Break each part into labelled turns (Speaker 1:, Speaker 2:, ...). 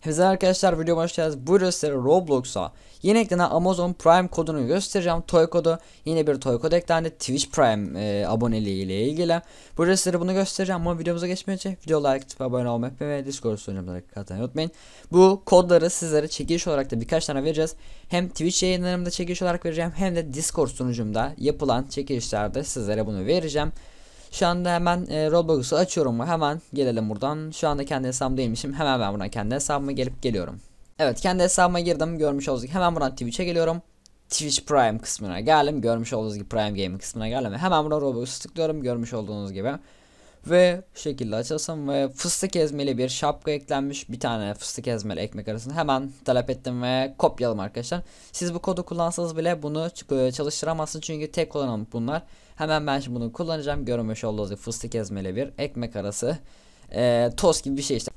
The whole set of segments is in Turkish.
Speaker 1: Hepinize arkadaşlar videoma hoş geldiniz. Buyurun size Roblox'a yeni eklenen Amazon Prime kodunu göstereceğim. Toy kodu yine bir toy kod eklendi. Twitch Prime e, aboneliği ile ilgili. Bu size bunu göstereceğim ama videomuza geçmeden video like tıpa abone olmayı ve Discord sunucumuza katılmayı unutmayın. Bu kodları sizlere çekiliş olarak da birkaç tane vereceğiz. Hem Twitch yayınlarımda çekiliş olarak vereceğim hem de Discord sunucumda yapılan çekilişlerde sizlere bunu vereceğim. Şu anda hemen e, Roblox'u açıyorum. Hemen gelelim buradan. Şu anda kendi hesabımdaymışım. Hemen ben buradan kendi hesabıma gelip geliyorum. Evet kendi hesabıma girdim. Görmüş olduğunuz gibi hemen buradan Twitch'e geliyorum. Twitch Prime kısmına geldim. Görmüş olduğunuz gibi Prime Gaming kısmına geldim. Hemen buradan Roblox'u tıklıyorum. Görmüş olduğunuz gibi. Ve şu şekilde açılsın ve fıstık ezmeli bir şapka eklenmiş. Bir tane fıstık ezmeli ekmek arasında hemen talep ettim ve kopyalım arkadaşlar. Siz bu kodu kullansanız bile bunu e, çalıştıramazsınız çünkü tek kullanım bunlar. Hemen ben şimdi bunu kullanacağım. Görmüş olduğunuz gibi fıstık ezmeli bir ekmek arası. E, tost gibi bir şey işte.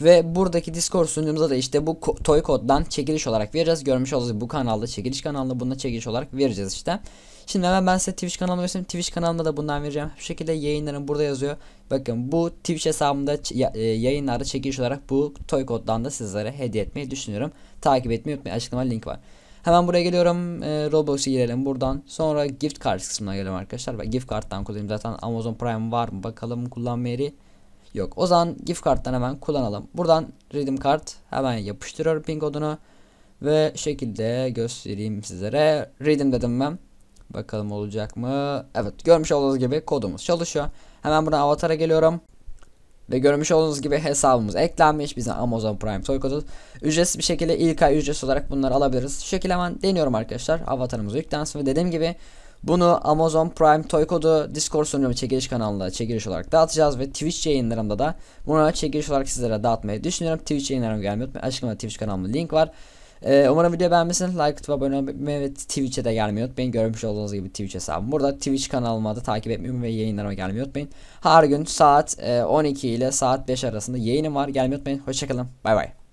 Speaker 1: Ve buradaki Discord sunucumuza da işte bu toy koddan çekiliş olarak vereceğiz. Görmüş olduğunuz bu kanalda çekiliş kanalında bunda çekiliş olarak vereceğiz işte. Şimdi hemen ben size Twitch kanalımı göstereyim. Twitch kanalımda da bundan vereceğim. Bu şekilde yayınlarım burada yazıyor. Bakın bu Twitch hesabımda e, yayınlarda çekiliş olarak bu toy koddan da sizlere hediye etmeyi düşünüyorum. Takip etmeyi unutmayın. Açıklama link var. Hemen buraya geliyorum. E, Roblox'a girelim buradan. Sonra gift card kısmına geliyorum arkadaşlar. Gift card'dan kullanayım. Zaten Amazon Prime var mı? Bakalım kullanma yeri. Yok. O zaman gift karttan hemen kullanalım. Buradan redeem kart hemen yapıştırıyorum pin kodunu. Ve şekilde göstereyim sizlere. Redeem dedim ben. Bakalım olacak mı? Evet görmüş olduğunuz gibi kodumuz çalışıyor. Hemen buradan avatara geliyorum. Ve görmüş olduğunuz gibi hesabımız eklenmiş. Bizim Amazon Prime soy kodu. Ücretsiz bir şekilde ilk ay ücretsiz olarak bunları alabiliriz. Şu şekilde hemen deniyorum arkadaşlar. Avatarımız yüklensin ve dediğim gibi bunu Amazon Prime Toy Kodu Discord sunuyorum çekiliş kanalında çekiliş olarak dağıtacağız ve Twitch yayınlarımda da bunu çekiliş olarak sizlere dağıtmayı düşünüyorum. Twitch yayınlarımı gelmiyor unutmayın. Açıklamada Twitch kanalımın link var. Ee, umarım video beğenmişsiniz. Like atıp abone olmayı ve Twitch'e de gelmeyi unutmayın. Görmüş olduğunuz gibi Twitch hesabım. Burada Twitch kanalıma da takip etmeyi ve yayınlarıma gelmeyi unutmayın. Her gün saat 12 e, ile saat 5 arasında yayınım var. Gelmeyi unutmayın. Hoşçakalın. Bay bay.